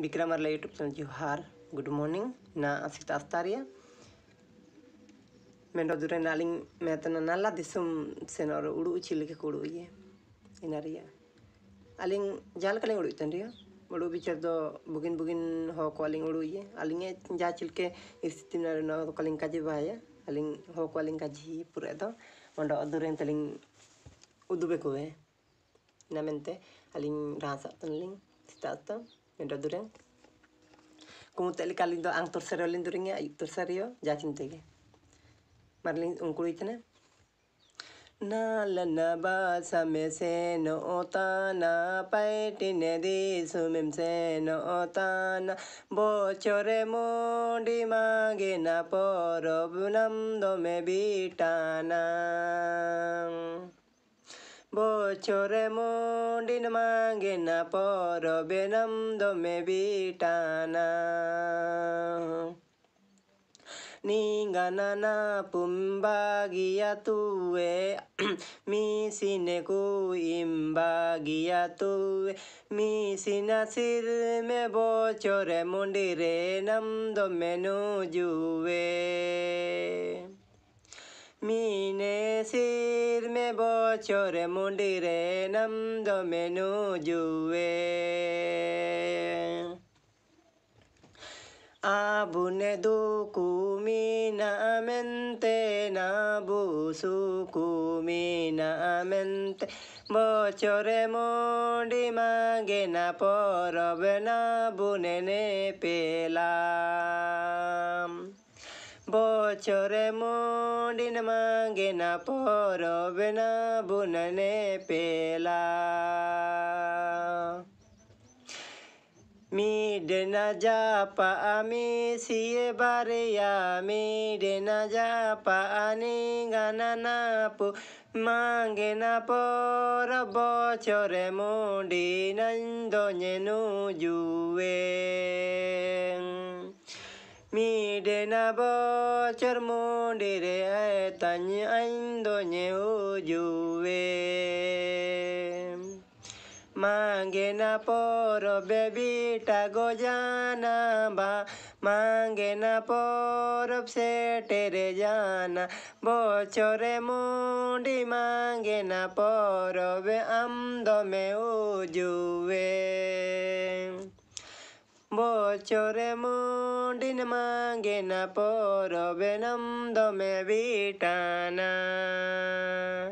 Vikram Arla YouTube channel जोहार good morning ना Ashit आस्तारिया main दूर नाली मैं तो नाला दिसम से और उड़ू चिल्के को उड़ू ये इना रिया अलिंग जाल कलिंग उड़ू तन रिया उड़ू बिचर दो बुगिन बुगिन हो को अलिंग उड़ू ये अलिंग जा चिल्के स्थिति में ना तो कलिंग काजी बाया अलिंग हो को अलिंग काजी पूरे दो मंडो दुरे तलिंग उदुबे को है ना मेनते अलिंग रासा तनलिंग सिताता Enroduren. Como te lindo ang torcero linduringa ay torcerio ya chintege. Marlin un kuritene. Na la na ba sa me se no ota na pai ti ne di su mem se no ota na bo chore mo di ma ge na poro bunam do me bitana. বছরে মন্ডিন মাঙ্গে না পরবে নাম দমে বিটানা নিঙ্গানা পুম্বাগিয়া তুয়ে মিসিনে কু ইম্বাগিয়া তুয়ে মিসিনা সির মে বছরে মন্ডিরে নাম দমে নুজুয়ে Mine sirme bocciore mundire nam domenu giue. Abune duku mina mente na busuku mina mente বছরে মন্ডি মাগে না পরবে না বুনে পেলাম ബോച്ചോറെമോണ്ടിന മാങ്ങിന പോരോവിന ബുനനെ പേല മീഡന ജാപ്പ അമി സിയ ബറിയാമി ഡിന ജാപ്പ അനി ഗണനപ്പു മാങ്ങിന പോര ബോച്ചോറെമോണ്ടി നന്ദോ ഞെനു ജൂവേ de na bo cher mo de re ae ta nyi ain मांगे न पोरो बेबी टागो जाना बा मांगे न पोरो से तेरे जाना बोचोरे मुंडी मांगे न पोरो बे अम दो में उजुवे बोचोरे मुंडी ઢૂંઢીને માંગે ના પોરો બેનમ દમે બીટાના